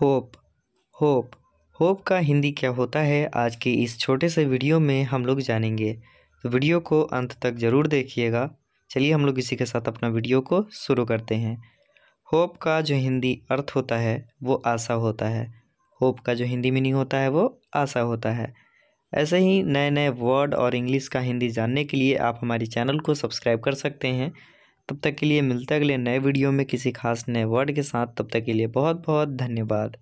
hope hope hope का हिंदी क्या होता है आज के इस छोटे से वीडियो में हम लोग जानेंगे तो वीडियो को अंत तक ज़रूर देखिएगा चलिए हम लोग इसी के साथ अपना वीडियो को शुरू करते हैं होप का जो हिंदी अर्थ होता है वो आशा होता है होप का जो हिंदी मीनिंग होता है वो आशा होता है ऐसे ही नए नए वर्ड और इंग्लिश का हिंदी जानने के लिए आप हमारे चैनल को सब्सक्राइब कर सकते हैं तब तक के लिए मिलते अगले नए वीडियो में किसी खास नए वर्ड के साथ तब तक के लिए बहुत बहुत धन्यवाद